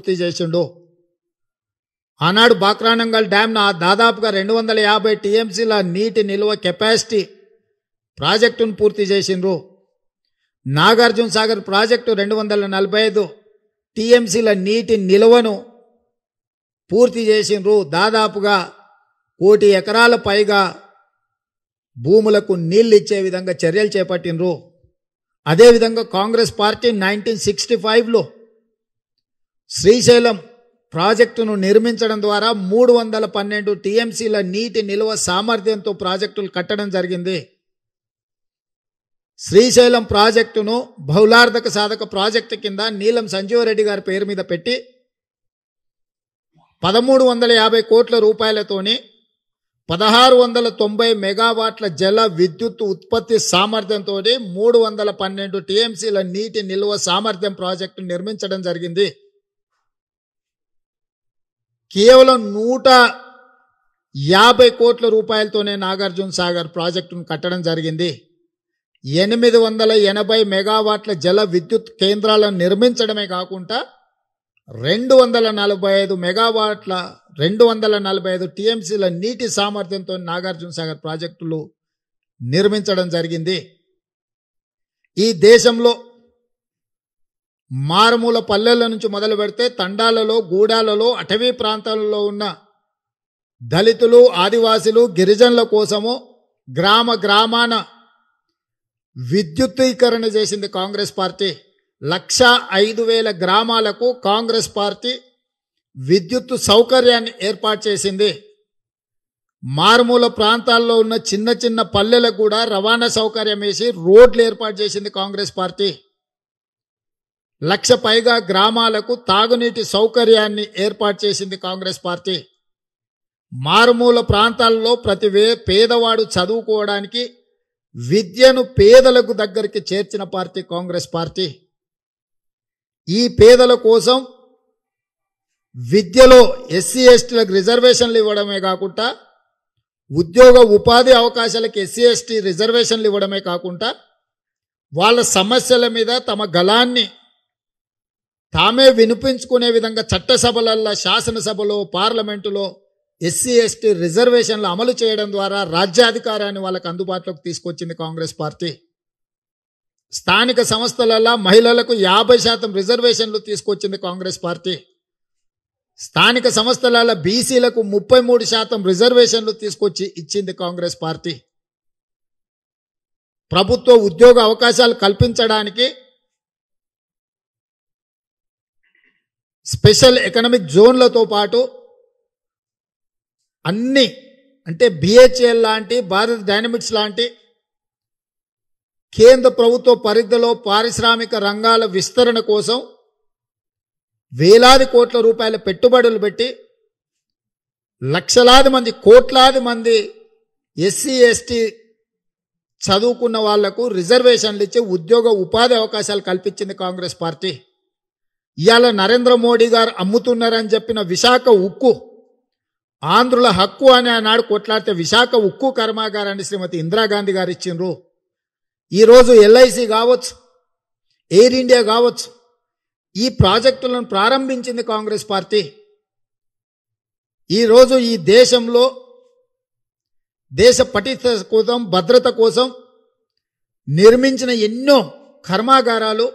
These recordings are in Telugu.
పూర్తి చేసిండు ఆనాడు బాక్రానంగల్ డ్యామ్న దాదాపుగా రెండు వందల యాభై టీఎంసీల నీటి నిల్వ కెపాసిటీ ప్రాజెక్టును పూర్తి చేసిండ్రు నాగార్జున సాగర్ ప్రాజెక్టు రెండు వందల నలభై ఐదు టీఎంసీల నీటి నిల్వను పూర్తి చేసిండ్రు దాదాపుగా కోటి ఎకరాల పైగా భూములకు నీళ్ళు ఇచ్చే విధంగా చర్యలు చేపట్టినరు అదేవిధంగా కాంగ్రెస్ పార్టీ నైన్టీన్ సిక్స్టీ ఫైవ్లో శ్రీశైలం ప్రాజెక్టును నిర్మించడం ద్వారా మూడు వందల పన్నెండు టీఎంసీల నీటి నిల్వ సామర్థ్యంతో ప్రాజెక్టులు కట్టడం జరిగింది శ్రీశైలం ప్రాజెక్టును బహుళార్థక సాధక ప్రాజెక్టు కింద నీలం సంజీవరెడ్డి గారి పేరు మీద పెట్టి పదమూడు వందల యాభై కోట్ల రూపాయలతోని పదహారు వందల తొంభై మెగావాట్ల జల విద్యుత్ ఉత్పత్తి సామర్థ్యంతో మూడు వందల పన్నెండు టీఎంసీల నీటి నిల్వ సామర్థ్యం ప్రాజెక్టు నిర్మించడం జరిగింది కేవలం నూట యాభై కోట్ల రూపాయలతోనే నాగార్జున సాగర్ ప్రాజెక్టును కట్టడం జరిగింది ఎనిమిది వందల ఎనభై మెగావాట్ల జల విద్యుత్ కేంద్రాలను నిర్మించడమే కాకుండా రెండు వందల నలభై ఐదు మెగావాట్ల రెండు వందల నలభై ఐదు టీఎంసీల నీటి సామర్థ్యంతో నాగార్జున సాగర్ ప్రాజెక్టులు నిర్మించడం జరిగింది ఈ దేశంలో మారుమూల పల్లెల నుంచి మొదలు పెడితే తండాలలో గూడాలలో అటవీ ప్రాంతాలలో ఉన్న దళితులు ఆదివాసులు గిరిజనుల కోసము గ్రామ గ్రామాన విద్యుత్తీకరణ చేసింది కాంగ్రెస్ పార్టీ లక్ష ఐదు వేల గ్రామాలకు కాంగ్రెస్ పార్టీ విద్యుత్ సౌకర్యాన్ని ఏర్పాటు చేసింది మారుమూల ప్రాంతాల్లో ఉన్న చిన్న చిన్న పల్లెలకు కూడా రవాణా సౌకర్యం వేసి రోడ్లు ఏర్పాటు చేసింది కాంగ్రెస్ పార్టీ లక్ష పైగా గ్రామాలకు తాగునీటి సౌకర్యాన్ని ఏర్పాటు చేసింది కాంగ్రెస్ పార్టీ మారుమూల ప్రాంతాల్లో ప్రతి పేదవాడు చదువుకోవడానికి విద్యను పేదలకు దగ్గరికి చేర్చిన పార్టీ కాంగ్రెస్ పార్టీ ఈ పేదల కోసం విద్యలో ఎస్సీ ఎస్టీలకు రిజర్వేషన్లు ఇవ్వడమే కాకుండా ఉద్యోగ ఉపాధి అవకాశాలకు ఎస్సీ ఎస్టీ రిజర్వేషన్లు ఇవ్వడమే కాకుండా వాళ్ళ సమస్యల మీద తమ గలాన్ని తామే వినిపించుకునే విధంగా చట్టసభలల్లో శాసనసభలో పార్లమెంటులో ఎస్సీ ఎస్టీ రిజర్వేషన్లు అమలు చేయడం ద్వారా రాజ్యాధికారాన్ని వాళ్ళకు అందుబాటులోకి తీసుకొచ్చింది కాంగ్రెస్ పార్టీ స్థానిక సంస్థలలో మహిళలకు యాభై శాతం రిజర్వేషన్లు తీసుకొచ్చింది కాంగ్రెస్ పార్టీ స్థానిక సంస్థలలో బీసీలకు ముప్పై మూడు శాతం రిజర్వేషన్లు తీసుకొచ్చి ఇచ్చింది కాంగ్రెస్ పార్టీ ప్రభుత్వ ఉద్యోగ అవకాశాలు కల్పించడానికి స్పెషల్ ఎకనామిక్ జోన్లతో పాటు అన్ని అంటే బిహెచ్ఎల్ లాంటి భారత్ డైనమిక్స్ లాంటి కేంద్ర ప్రభుత్వ పరిధిలో పారిశ్రామిక రంగాల విస్తరణ కోసం వేలాది కోట్ల రూపాయల పెట్టుబడులు పెట్టి లక్షలాది మంది కోట్లాది మంది ఎస్సీ ఎస్టీ చదువుకున్న వాళ్లకు రిజర్వేషన్లు ఇచ్చి ఉద్యోగ ఉపాధి అవకాశాలు కల్పించింది కాంగ్రెస్ పార్టీ ఇవాళ నరేంద్ర మోడీ గారు అమ్ముతున్నారని చెప్పిన విశాఖ ఉక్కు ఆంధ్రుల హక్కు అని ఆనాడు కొట్లాడితే విశాఖ ఉక్కు కర్మాగారాన్ని శ్రీమతి ఇందిరాగాంధీ గారు ఇచ్చిండ్రు ఈరోజు ఎల్ఐసి కావచ్చు ఎయిర్ ఇండియా కావచ్చు ఈ ప్రాజెక్టులను ప్రారంభించింది కాంగ్రెస్ పార్టీ ఈరోజు ఈ దేశంలో దేశ పటిష్ట కోసం భద్రత కోసం నిర్మించిన ఎన్నో కర్మాగారాలు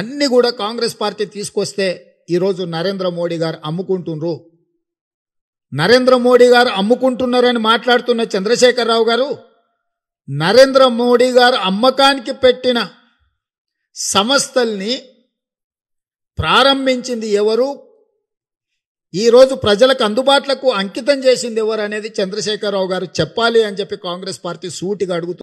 అన్నీ కూడా కాంగ్రెస్ పార్టీ తీసుకొస్తే ఈరోజు నరేంద్ర మోడీ గారు అమ్ముకుంటుండ్రు నరేంద్ర మోడీ గారు అమ్ముకుంటున్నారని మాట్లాడుతున్న చంద్రశేఖరరావు గారు నరేంద్ర మోడీ గారు అమ్మకానికి పెట్టిన సంస్థల్ని ప్రారంభించింది ఎవరు ఈరోజు ప్రజలకు అందుబాటులకు అంకితం చేసింది ఎవరు అనేది చంద్రశేఖరరావు గారు చెప్పాలి అని చెప్పి కాంగ్రెస్ పార్టీ సూటిగా అడుగుతుంది